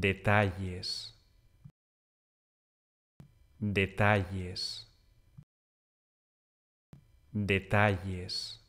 detalles, detalles, detalles.